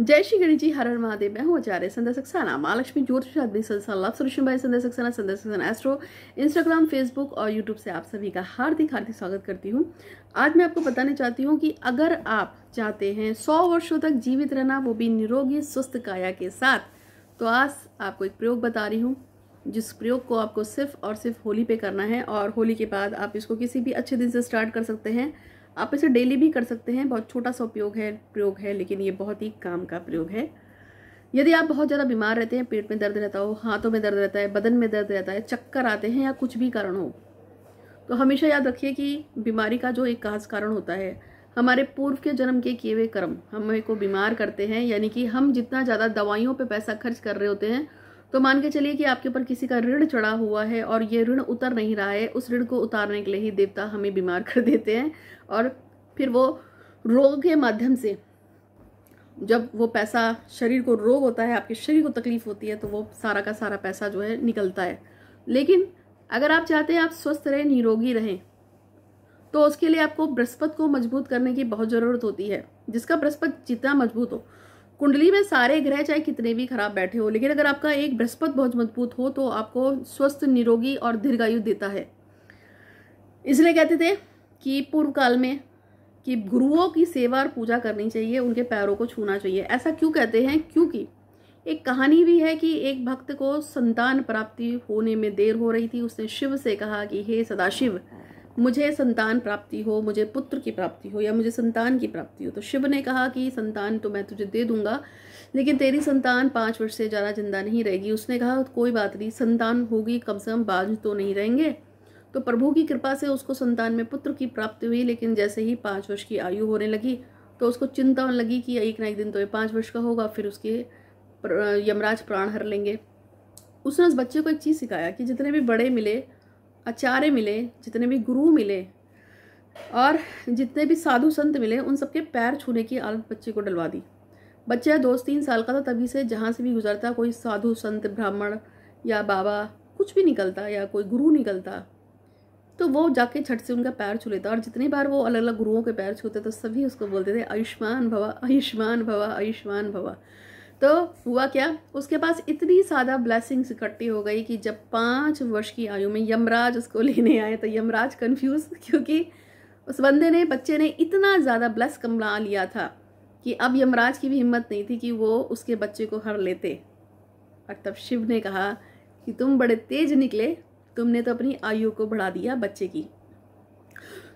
जय श्री गणेश जी हर हर महादेव मैं हूँ आचार्य संध्या सक्सेना महालक्ष्मी लक्ष्मी ज्योतिष आदमी लव भाई Sandhya Saxena Sandhya Saxena astro Instagram Facebook और यूट्यूब से आप सभी का हार्दिक हार्दिक स्वागत करती हूँ आज मैं आपको बताने चाहती हूँ कि अगर आप चाहते हैं सौ वर्षों तक जीवित रहना वो भी निरोगी सुस्त काया के साथ तो आज आपको एक प्रयोग बता रही हूँ जिस प्रयोग को आपको सिर्फ और सिर्फ होली पे करना है और होली के बाद आप इसको किसी भी अच्छे दिन से स्टार्ट कर सकते हैं आप इसे डेली भी कर सकते हैं बहुत छोटा सा उपयोग है प्रयोग है लेकिन ये बहुत ही काम का प्रयोग है यदि आप बहुत ज़्यादा बीमार रहते हैं पेट में दर्द रहता हो हाथों में दर्द रहता है बदन में दर्द रहता है चक्कर आते हैं या कुछ भी कारण हो तो हमेशा याद रखिए कि बीमारी का जो एक खास कारण होता है हमारे पूर्व के जन्म के किए हुए कर्म हमें को बीमार करते हैं यानी कि हम जितना ज़्यादा दवाइयों पर पैसा खर्च कर रहे होते हैं तो मान के चलिए कि आपके ऊपर किसी का ऋण चढ़ा हुआ है और ये ऋण उतर नहीं रहा है उस ऋण को उतारने के लिए ही देवता हमें बीमार कर देते हैं और फिर वो रोग के माध्यम से जब वो पैसा शरीर को रोग होता है आपके शरीर को तकलीफ होती है तो वो सारा का सारा पैसा जो है निकलता है लेकिन अगर आप चाहते हैं आप स्वस्थ रहें निरोगी रहें तो उसके लिए आपको बृहस्पति को मजबूत करने की बहुत ज़रूरत होती है जिसका बृहस्पति जितना मजबूत हो कुंडली में सारे ग्रह चाहे कितने भी खराब बैठे हो लेकिन अगर आपका एक बृहस्पति बहुत मजबूत हो तो आपको स्वस्थ निरोगी और दीर्घायु देता है इसलिए कहते थे कि पूर्व काल में कि गुरुओं की सेवा और पूजा करनी चाहिए उनके पैरों को छूना चाहिए ऐसा क्यों कहते हैं क्योंकि एक कहानी भी है कि एक भक्त को संतान प्राप्ति होने में देर हो रही थी उसने शिव से कहा कि हे सदाशिव मुझे संतान प्राप्ति हो मुझे पुत्र की प्राप्ति हो या मुझे संतान की प्राप्ति हो तो शिव ने कहा कि संतान तो मैं तुझे दे दूंगा लेकिन तेरी संतान पाँच वर्ष से ज़्यादा जिंदा नहीं रहेगी उसने कहा कोई बात नहीं संतान होगी कम से कम बाज तो नहीं रहेंगे तो प्रभु की कृपा से उसको संतान में पुत्र की प्राप्ति हुई लेकिन जैसे ही पाँच वर्ष की आयु होने लगी तो उसको चिंता लगी कि एक ना एक दिन तो ये पाँच वर्ष का होगा फिर उसके यमराज प्राण हर लेंगे उसने उस बच्चे को एक चीज़ सिखाया कि जितने भी बड़े मिले आचार्य मिले जितने भी गुरु मिले और जितने भी साधु संत मिले उन सबके पैर छूने की आदत बच्चे को डलवा दी बच्चा दो तीन साल का था तभी से जहाँ से भी गुजरता कोई साधु संत ब्राह्मण या बाबा कुछ भी निकलता या कोई गुरु निकलता तो वो जाके छठ से उनका पैर छू लेता और जितनी बार वो अलग अलग गुरुओं के पैर छूते तो सभी उसको बोलते थे आयुष्मान भवा आयुष्मान भवा आयुष्मान भवा तो हुआ क्या उसके पास इतनी ज़्यादा ब्लैसिंग्स इकट्ठी हो गई कि जब पाँच वर्ष की आयु में यमराज उसको लेने आए तो यमराज कन्फ्यूज क्योंकि उस बंदे ने बच्चे ने इतना ज़्यादा ब्लस कमला लिया था कि अब यमराज की भी हिम्मत नहीं थी कि वो उसके बच्चे को हर लेते और तब शिव ने कहा कि तुम बड़े तेज निकले तुमने तो अपनी आयु को बढ़ा दिया बच्चे की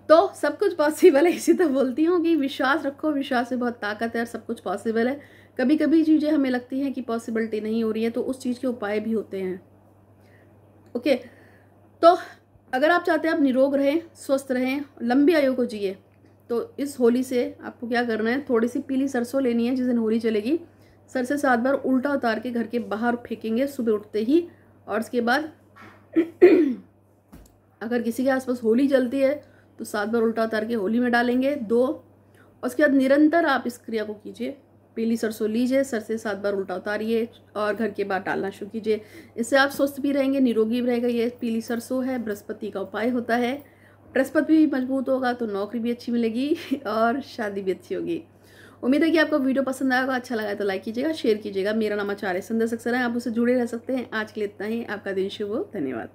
तो सब कुछ पॉसिबल है इसी तरह बोलती हूँ कि विश्वास रखो विश्वास में बहुत ताकत है और सब कुछ पॉसिबल है कभी कभी चीज़ें हमें लगती हैं कि पॉसिबिलिटी नहीं हो रही है तो उस चीज़ के उपाय भी होते हैं ओके तो अगर आप चाहते हैं आप निरोग रहें स्वस्थ रहें लंबी आयु को जिए तो इस होली से आपको क्या करना है थोड़ी सी पीली सरसों लेनी है जिस दिन होली चलेगी सरसे सात बार उल्टा उतार के घर के बाहर फेंकेंगे सुबह उठते ही और उसके बाद अगर किसी के आसपास होली जलती है तो सात बार उल्टा उतार के होली में डालेंगे दो उसके बाद निरंतर आप इस क्रिया को कीजिए पीली सरसों लीजिए सरसे सात बार उल्टा उतारिए और घर के बाहर डालना शुरू कीजिए इससे आप स्वस्थ भी रहेंगे निरोगी भी रहेगा ये पीली सरसों है बृहस्पति का उपाय होता है बृहस्पति भी मजबूत होगा तो नौकरी भी अच्छी मिलेगी और शादी भी अच्छी होगी उम्मीद है कि आपको वीडियो पसंद आएगा अच्छा लगा तो लाइक कीजिएगा शेयर कीजिएगा मेरा नाम आचार्य संदेश अक्सर है आप उससे जुड़े रह सकते हैं आज के लिए इतना ही आपका दिन शुभ हो धन्यवाद